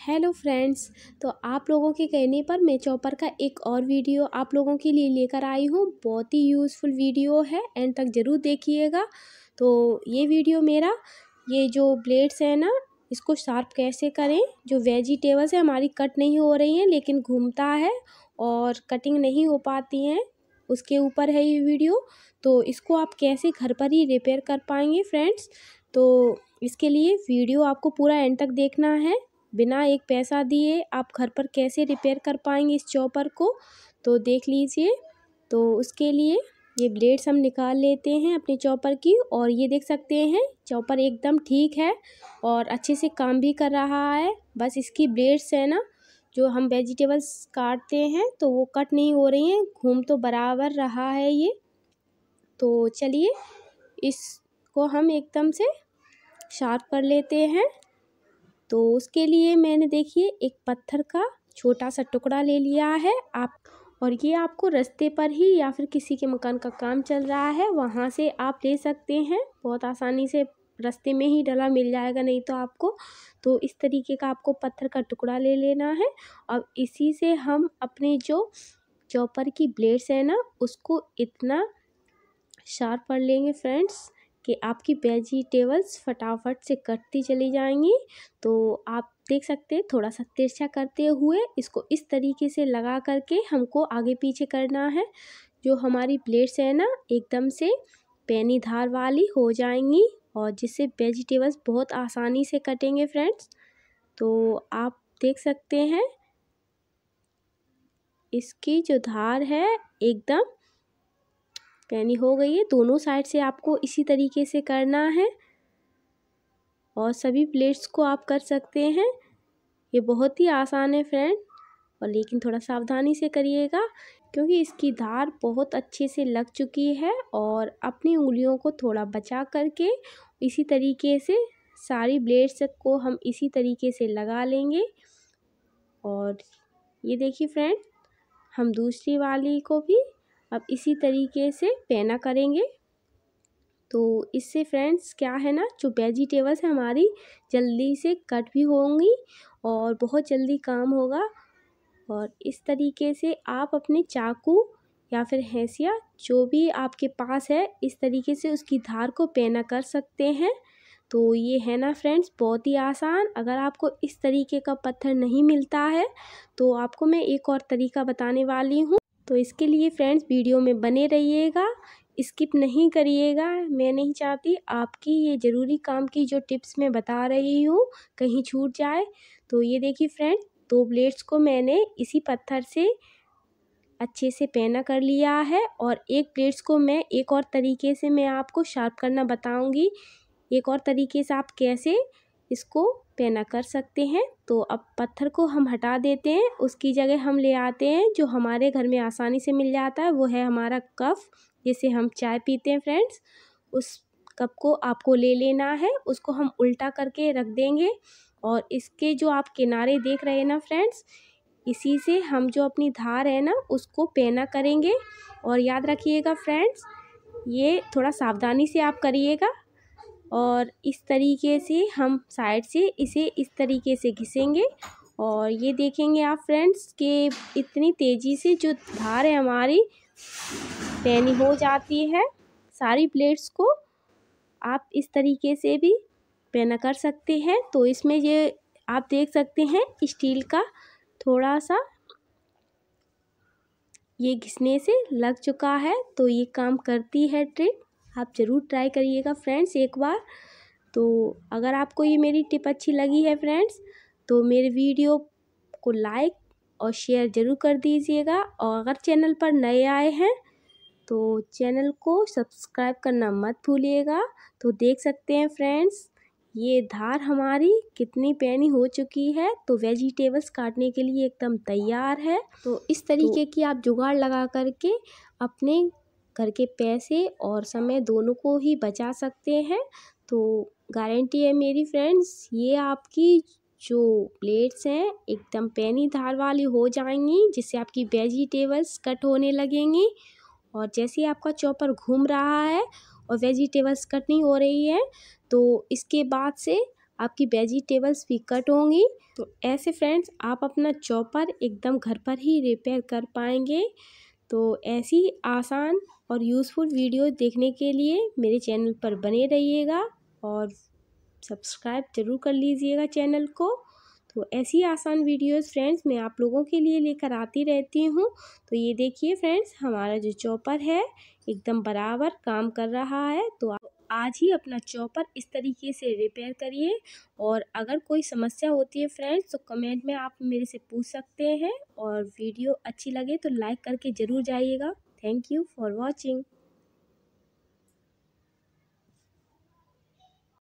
hello friends तो आप लोगों के कहने पर मैं चौपर का एक और वीडियो आप लोगों के लिए लेकर आई हूँ बहुत ही यूज़फुल वीडियो है एंड तक ज़रूर देखिएगा तो ये वीडियो मेरा ये जो ब्लेड्स है ना इसको शार्प कैसे करें जो वेजिटेबल्स है हमारी कट नहीं हो रही हैं लेकिन घूमता है और कटिंग नहीं हो पाती हैं उसके ऊपर है ये वीडियो तो इसको आप कैसे घर पर ही रिपेयर कर पाएंगे फ्रेंड्स तो इसके लिए वीडियो आपको पूरा एंड तक देखना है बिना एक पैसा दिए आप घर पर कैसे रिपेयर कर पाएंगे इस चॉपर को तो देख लीजिए तो उसके लिए ये ब्लेड्स हम निकाल लेते हैं अपने चॉपर की और ये देख सकते हैं चॉपर एकदम ठीक है और अच्छे से काम भी कर रहा है बस इसकी ब्लेड्स है ना जो हम वेजिटेबल्स काटते हैं तो वो कट नहीं हो रही हैं घूम तो बराबर रहा है ये तो चलिए इसको हम एकदम से शार्प कर लेते हैं तो उसके लिए मैंने देखिए एक पत्थर का छोटा सा टुकड़ा ले लिया है आप और ये आपको रास्ते पर ही या फिर किसी के मकान का काम चल रहा है वहाँ से आप ले सकते हैं बहुत आसानी से रास्ते में ही डला मिल जाएगा नहीं तो आपको तो इस तरीके का आपको पत्थर का टुकड़ा ले लेना है और इसी से हम अपने जो चॉपर की ब्लेड्स है ना उसको इतना शार्प कर लेंगे फ्रेंड्स कि आपकी वेजिटेबल्स फटाफट से कटती चली जाएंगी तो आप देख सकते हैं थोड़ा सा तिरछा करते हुए इसको इस तरीके से लगा करके हमको आगे पीछे करना है जो हमारी प्लेट्स है ना एकदम से पैनी धार वाली हो जाएंगी और जिससे वेजिटेबल्स बहुत आसानी से कटेंगे फ्रेंड्स तो आप देख सकते हैं इसकी जो धार है एकदम पैनी हो गई है दोनों साइड से आपको इसी तरीके से करना है और सभी प्लेट्स को आप कर सकते हैं ये बहुत ही आसान है फ्रेंड और लेकिन थोड़ा सावधानी से करिएगा क्योंकि इसकी धार बहुत अच्छे से लग चुकी है और अपनी उंगलियों को थोड़ा बचा करके इसी तरीके से सारी ब्लेड्स को हम इसी तरीके से लगा लेंगे और ये देखिए फ्रेंड हम दूसरी वाली को भी अब इसी तरीके से पैना करेंगे तो इससे फ्रेंड्स क्या है ना जो वेजिटेबल्स है हमारी जल्दी से कट भी होंगी और बहुत जल्दी काम होगा और इस तरीके से आप अपने चाकू या फिर हैसिया जो भी आपके पास है इस तरीके से उसकी धार को पैना कर सकते हैं तो ये है ना फ्रेंड्स बहुत ही आसान अगर आपको इस तरीके का पत्थर नहीं मिलता है तो आपको मैं एक और तरीका बताने वाली हूँ तो इसके लिए फ्रेंड्स वीडियो में बने रहिएगा स्किप नहीं करिएगा मैं नहीं चाहती आपकी ये ज़रूरी काम की जो टिप्स मैं बता रही हूँ कहीं छूट जाए तो ये देखिए फ्रेंड्स दो ब्लेड्स को मैंने इसी पत्थर से अच्छे से पैना कर लिया है और एक प्लेट्स को मैं एक और तरीके से मैं आपको शार्प करना बताऊंगी एक और तरीके से आप कैसे इसको पैना कर सकते हैं तो अब पत्थर को हम हटा देते हैं उसकी जगह हम ले आते हैं जो हमारे घर में आसानी से मिल जाता है वो है हमारा कफ जिसे हम चाय पीते हैं फ्रेंड्स उस कप को आपको ले लेना है उसको हम उल्टा करके रख देंगे और इसके जो आप किनारे देख रहे हैं ना फ्रेंड्स इसी से हम जो अपनी धार है ना उसको पैना करेंगे और याद रखिएगा फ्रेंड्स ये थोड़ा सावधानी से आप करिएगा और इस तरीके से हम साइड से इसे इस तरीके से घिसेंगे और ये देखेंगे आप फ्रेंड्स के इतनी तेज़ी से जो धार है हमारी पैनी हो जाती है सारी प्लेट्स को आप इस तरीके से भी पैना कर सकते हैं तो इसमें ये आप देख सकते हैं स्टील का थोड़ा सा ये घिसने से लग चुका है तो ये काम करती है ट्रिक आप ज़रूर ट्राई करिएगा फ्रेंड्स एक बार तो अगर आपको ये मेरी टिप अच्छी लगी है फ्रेंड्स तो मेरे वीडियो को लाइक और शेयर ज़रूर कर दीजिएगा और अगर चैनल पर नए आए हैं तो चैनल को सब्सक्राइब करना मत भूलिएगा तो देख सकते हैं फ्रेंड्स ये धार हमारी कितनी पैनी हो चुकी है तो वेजिटेबल्स काटने के लिए एकदम तैयार है तो इस तो तरीके तो, की आप जुगाड़ लगा करके अपने घर के पैसे और समय दोनों को ही बचा सकते हैं तो गारंटी है मेरी फ्रेंड्स ये आपकी जो प्लेट्स हैं एकदम पैनी धार वाली हो जाएंगी जिससे आपकी वेजिटेबल्स कट होने लगेंगी और जैसे आपका चॉपर घूम रहा है और वेजिटेबल्स कट नहीं हो रही है तो इसके बाद से आपकी वेजिटेबल्स भी कट होंगी तो ऐसे फ्रेंड्स आप अपना चॉपर एकदम घर पर ही रिपेयर कर पाएंगे तो ऐसी आसान और यूज़फुल वीडियो देखने के लिए मेरे चैनल पर बने रहिएगा और सब्सक्राइब ज़रूर कर लीजिएगा चैनल को तो ऐसी आसान वीडियोस फ्रेंड्स मैं आप लोगों के लिए लेकर आती रहती हूँ तो ये देखिए फ्रेंड्स हमारा जो चॉपर है एकदम बराबर काम कर रहा है तो आप आज ही अपना चॉपर इस तरीके से रिपेयर करिए और अगर कोई समस्या होती है फ्रेंड्स तो कमेंट में आप मेरे से पूछ सकते हैं और वीडियो अच्छी लगे तो लाइक करके ज़रूर जाइएगा थैंक यू फॉर वॉचिंग